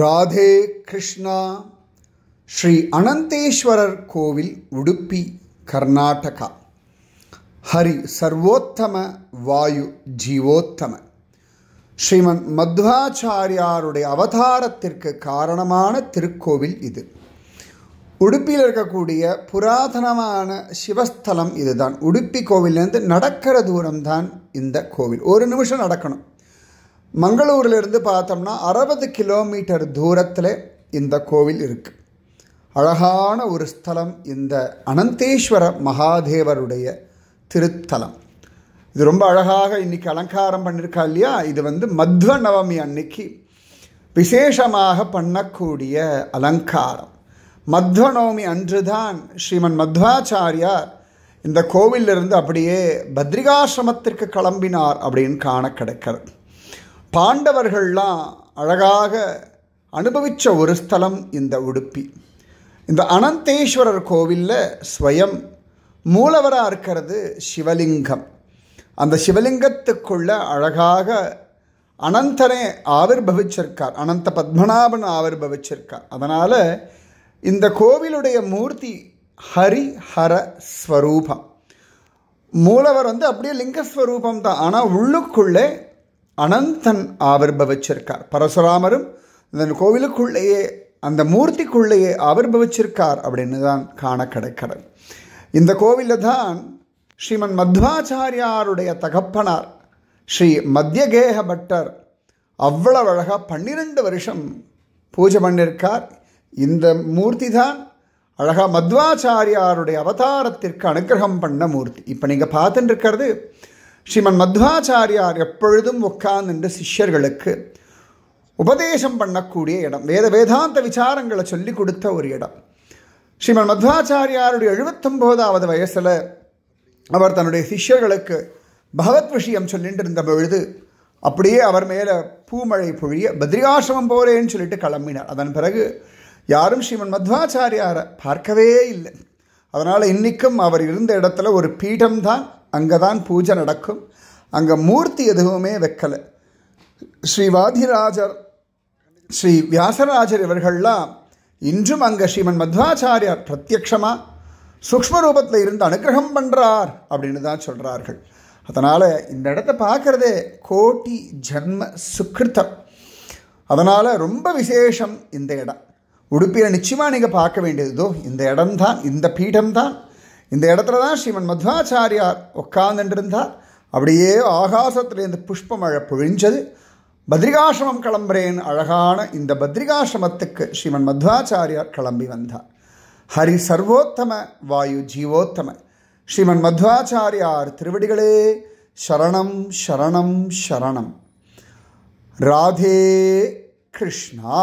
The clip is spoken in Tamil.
ராதே கிருஷ்ணா ஸ்ரீ அனந்தேஸ்வரர் கோவில் உடுப்பி கர்நாடகா ஹரி சர்வோத்தம வாயு ஜீவோத்தம ஸ்ரீமன் மத்வாச்சாரியாருடைய அவதாரத்திற்கு காரணமான திருக்கோவில் இது உடுப்பியில் இருக்கக்கூடிய புராதனமான சிவஸ்தலம் இதுதான் உடுப்பி கோவிலேருந்து நடக்கிற தூரம்தான் இந்த கோவில் ஒரு நிமிஷம் நடக்கணும் மங்களூர்லேருந்து பார்த்தோம்னா அறுபது கிலோமீட்டர் தூரத்தில் இந்த கோவில் இருக்குது அழகான ஒரு ஸ்தலம் இந்த அனந்தேஸ்வர மகாதேவருடைய திருத்தலம் இது ரொம்ப அழகாக இன்றைக்கி அலங்காரம் பண்ணியிருக்கா இல்லையா இது வந்து மத்வ நவமி அன்னைக்கு விசேஷமாக பண்ணக்கூடிய அலங்காரம் மத்வ நவமி அன்று தான் ஸ்ரீமன் மத்வாச்சாரியார் இந்த கோவிலிருந்து அப்படியே பத்ரிகாசிரமத்திற்கு கிளம்பினார் அப்படின்னு காண கிடைக்கிறது பாண்டவர்கள்லாம் அழகாக அனுபவித்த ஒரு ஸ்தலம் இந்த உடுப்பி இந்த அனந்தேஸ்வரர் கோவிலில் ஸ்வயம் மூலவராக இருக்கிறது சிவலிங்கம் அந்த சிவலிங்கத்துக்குள்ள அழகாக அனந்தனே ஆவிர்பவிச்சிருக்கார் அனந்த பத்மநாபன் பவிச்சிருக்கார் அதனால் இந்த கோவிலுடைய மூர்த்தி ஹரி ஹர ஸ்வரூபம் மூலவர் வந்து அப்படியே லிங்கஸ்வரூபம் தான் ஆனால் உள்ளுக்குள்ளே அனந்தன் ஆவிர்பவிச்சிருக்கார் பரசுராமரும் இந்த கோவிலுக்குள்ளேயே அந்த மூர்த்திக்குள்ளேயே ஆவிர்பவிச்சிருக்கார் அப்படின்னு தான் காண கிடைக்கிறது இந்த கோவிலில் தான் ஸ்ரீமன் மத்வாச்சாரியாருடைய தகப்பனார் ஸ்ரீ மத்தியகேக பட்டர் அவ்வளவு அழகாக பன்னிரெண்டு வருஷம் பூஜை பண்ணியிருக்கார் இந்த மூர்த்தி தான் அழகாக மத்வாச்சாரியாருடைய அவதாரத்திற்கு அனுகிரகம் பண்ண மூர்த்தி இப்போ நீங்கள் பார்த்துட்டு இருக்கிறது ஸ்ரீமன் மத்வாச்சாரியார் எப்பொழுதும் உட்கார்ந்துட்டு சிஷ்யர்களுக்கு உபதேசம் பண்ணக்கூடிய இடம் வேத வேதாந்த விசாரங்களை சொல்லி கொடுத்த ஒரு இடம் ஸ்ரீமன் மத்வாச்சாரியாருடைய எழுபத்தொம்போதாவது வயசில் அவர் தன்னுடைய சிஷ்யர்களுக்கு பகவத் விஷயம் சொல்லிட்டு இருந்த பொழுது அப்படியே அவர் மேலே பூமழை பொழிய பத்ரிகாசிரமம் போகிறேன்னு சொல்லிட்டு கிளம்பினார் அதன் பிறகு யாரும் ஸ்ரீமன் மத்வாச்சாரியாரை பார்க்கவே இல்லை அதனால் இன்றைக்கும் அவர் இருந்த இடத்துல ஒரு பீடம் தான் அங்கே தான் பூஜை நடக்கும் அங்கே மூர்த்தி எதுவுமே வைக்கலை ஸ்ரீ வாதிராஜர் ஸ்ரீ வியாசராஜர் இவர்கள்லாம் இன்றும் அங்கே ஸ்ரீமன் மத்வாச்சாரியார் பிரத்யக்ஷமாக சூக்ம ரூபத்தில் இருந்து அனுகிரகம் பண்ணுறார் அப்படின்னு தான் சொல்கிறார்கள் அதனால் இந்த இடத்த பார்க்குறதே கோட்டி ஜன்ம சுக்கிருத்தம் அதனால் ரொம்ப விசேஷம் இந்த இடம் உடுப்பியில் நிச்சயமாக நீங்கள் பார்க்க வேண்டியதோ இந்த இடம்தான் இந்த பீடம்தான் இந்த இடத்துல தான் ஸ்ரீமன் மத்வாச்சாரியார் உட்கார்ந்துருந்தார் அப்படியே ஆகாசத்திலேருந்து புஷ்பமழை பொழிஞ்சது பத்ரிகாசிரமம் கிளம்புறேன் அழகான இந்த பத்ரிகாசிரமத்துக்கு ஸ்ரீமன் மத்வாச்சாரியார் கிளம்பி வந்தார் ஹரி சர்வோத்தம வாயு ஜீவோத்தம ஸ்ரீமன் மத்வாச்சாரியார் திருவடிகளே சரணம் சரணம் சரணம் ராதே கிருஷ்ணா